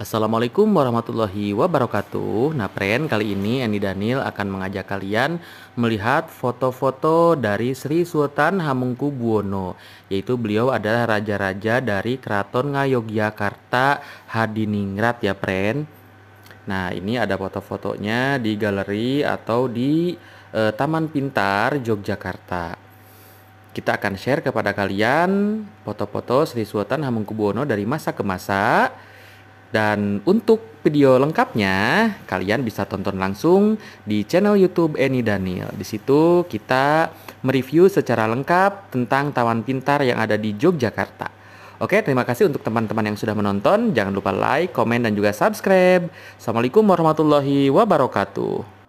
Assalamualaikum warahmatullahi wabarakatuh. Nah, Pren, kali ini Andy Daniel akan mengajak kalian melihat foto-foto dari Sri Sultan Hamengkubuwono, yaitu beliau adalah raja-raja dari Keraton Ngayogyakarta Hadiningrat ya, Pren. Nah, ini ada foto-fotonya di galeri atau di eh, Taman Pintar Yogyakarta kita akan share kepada kalian foto-foto Sri Sultan Hamengkubuwono dari masa ke masa dan untuk video lengkapnya, kalian bisa tonton langsung di channel YouTube Eni Daniel. Di situ kita mereview secara lengkap tentang Taman Pintar yang ada di Yogyakarta. Oke, terima kasih untuk teman-teman yang sudah menonton. Jangan lupa like, komen, dan juga subscribe. Assalamualaikum warahmatullahi wabarakatuh.